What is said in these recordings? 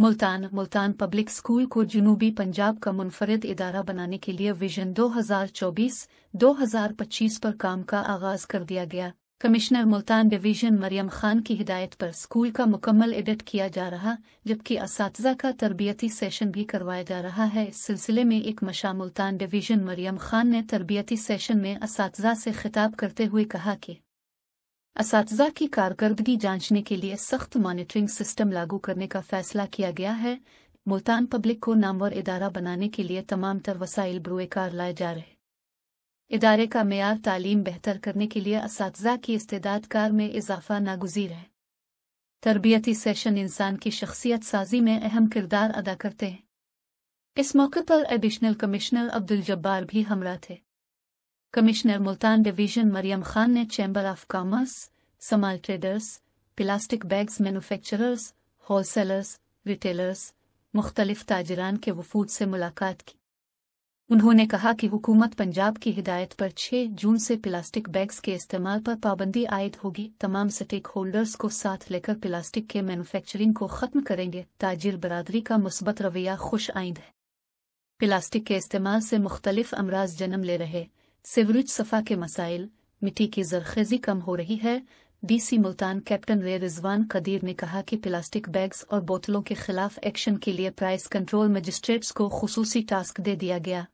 Multan Multan public school को जुनूबी पंजाब का मुनफरद इदारा बनाने के लिए विजन 2024-2025 पर काम का आगाज कर दिया गया कमिश्नर मुल्तान डिवीजन मरियम खान की हिदायत पर स्कूल का मुकम्मल एडिट किया जा रहा जबकि इस का तरबियती सेशन भी करवाया जा रहा है इस सिलसिले में एक मशा मुल्तान डिवीजन मरियम खान ने तरबियती सेशन में इस से खिताब करते हुए कहा कि इस की कारकर्दगी जांचने के लिए सख्त मॉनिटरिंग सिस्टम लागू करने का फैसला किया गया है मुल्तान पब्लिक को नामवर इदारा बनाने के लिए तमाम तर वसाइल कार लाए जा रहे इदारे का मैार तालीम बेहतर करने के लिए इस की इस्तेदाद कार में इजाफा नागुजीर है तरबियती सेशन इंसान की शख्सियत साजी में अहम किरदार अदा करते हैं इस मौके पर एडिशनल कमिश्नर अब्दुल जब्बार भी हमरा थे कमिश्नर मुल्तान डिवीजन मरियम खान ने chamber of commerce small traders plastic bags manufacturers wholesalers retailers मुख्तलिफ ताजरान के वफूद से मुलाकात की उन्होंने कहा कि हुकूमत पंजाब की हिदायत पर 6 जून से प्लास्टिक बैग्स के इस्तेमाल पर पाबंदी आयद होगी तमाम स्टेक होल्डर्स को साथ लेकर प्लास्टिक के मैन्युफैक्चरिंग को ख़त्म करेंगे ताजिर बरादरी का मुस्बत रवैया खुश आइंद है प्लास्टिक के इस्तेमाल से मुख्तलिफ अमराज जन्म ले रहे सिवरेज सफा के मसाइल मिट्टी की जरखेजी कम हो रही है डीसी मुल्तान कैप्टन रे रिजवान कदीर ने कहा कि प्लास्टिक बैग्स और बोतलों के खिलाफ एक्शन के लिए प्राइस कंट्रोल मजिस्ट्रेट्स को खसूसी टास्क दे दिया गया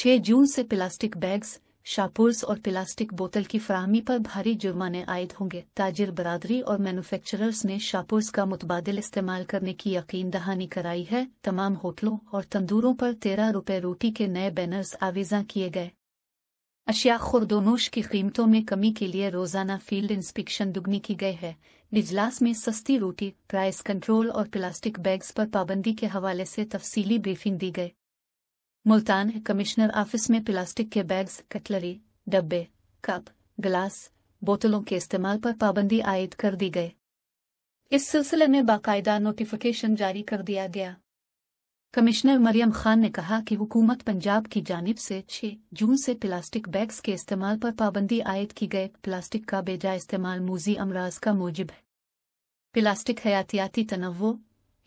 छह जून से प्लास्टिक बैग्स शापुल्स और प्लास्टिक बोतल की फ्राहमी पर भारी जुर्माने आयद होंगे ताजिर बरादरी और मैन्युफैक्चरर्स ने शापुल्स का मुतबादल इस्तेमाल करने की यकीन दहानी कराई है तमाम होटलों और तंदूरों पर तेरह रुपये रोटी के नए बैनर्स आवेजा किए गए अशिया खुरदोनोश की कीमतों में कमी के लिए रोजाना फील्ड इंस्पेक्शन दुगनी की गई है इजलास में सस्ती रोटी प्राइस कंट्रोल और प्लास्टिक बैग्स पर पाबंदी के हवाले से तफसीली ब्रीफिंग दी गई मुल्तान कमिश्नर ऑफिस में प्लास्टिक के बैग्स कटलरी डब्बे कप ग्लास बोतलों के इस्तेमाल पर पाबंदी आयद कर दी गई इस सिलसिले में बाकायदा नोटिफिकेशन जारी कर दिया गया कमिश्नर मरियम खान ने कहा कि हुकूमत पंजाब की जानब से 6 जून से प्लास्टिक बैग्स के इस्तेमाल पर पाबंदी आयद की गए प्लास्टिक का बेजा इस्तेमाल मूजी अमराज का मूजिब है प्लास्टिक हयातियाती तनवो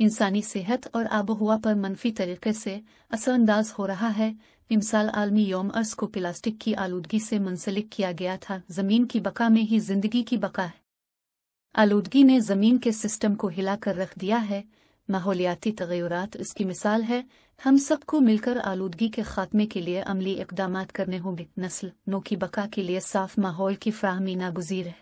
इंसानी सेहत और आबोहवा हवा पर मनफी तरीके से असरअंदाज हो रहा है इमसाल आलमी योम अर्स को प्लास्टिक की आलूदगी से मुंसलिक किया गया था जमीन की बका में ही जिंदगी की बका है आलूदगी ने जमीन के सिस्टम को हिलाकर रख दिया है माहौलियाती तगैरत इसकी मिसाल है हम सबको मिलकर आलूदगी के खात्मे के लिए अमली इकदाम करने होंगे नस्ल नो की बका के लिए साफ माहौल की फ्राहमी नागुजीर है